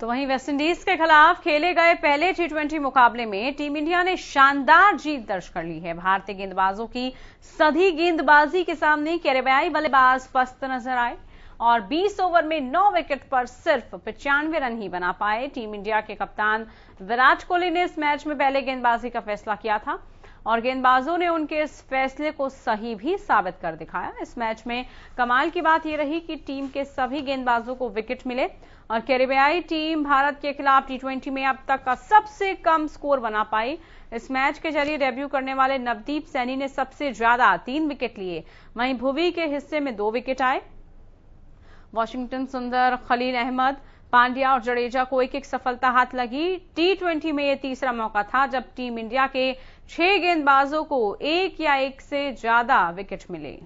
तो वहीं वेस्टइंडीज के खिलाफ खेले गए पहले टी मुकाबले में टीम इंडिया ने शानदार जीत दर्ज कर ली है भारतीय गेंदबाजों की सभी गेंदबाजी के सामने कैरेबियाई बल्लेबाज पस्त नजर आए और 20 ओवर में 9 विकेट पर सिर्फ पचानवे रन ही बना पाए टीम इंडिया के कप्तान विराट कोहली ने इस मैच में पहले गेंदबाजी का फैसला किया था और गेंदबाजों ने उनके इस फैसले को सही भी साबित कर दिखाया इस मैच में कमाल की बात यह रही कि टीम के सभी गेंदबाजों को विकेट मिले और कैरेबियाई टीम भारत के खिलाफ टी में अब तक का सबसे कम स्कोर बना पाई इस मैच के जरिए डेब्यू करने वाले नवदीप सैनी ने सबसे ज्यादा तीन विकेट लिए वहीं भुवी के हिस्से में दो विकेट आए वॉशिंगटन सुंदर खलील अहमद पांड्या और जडेजा को एक एक सफलता हाथ लगी टी में यह तीसरा मौका था जब टीम इंडिया के छह गेंदबाजों को एक या एक से ज्यादा विकेट मिले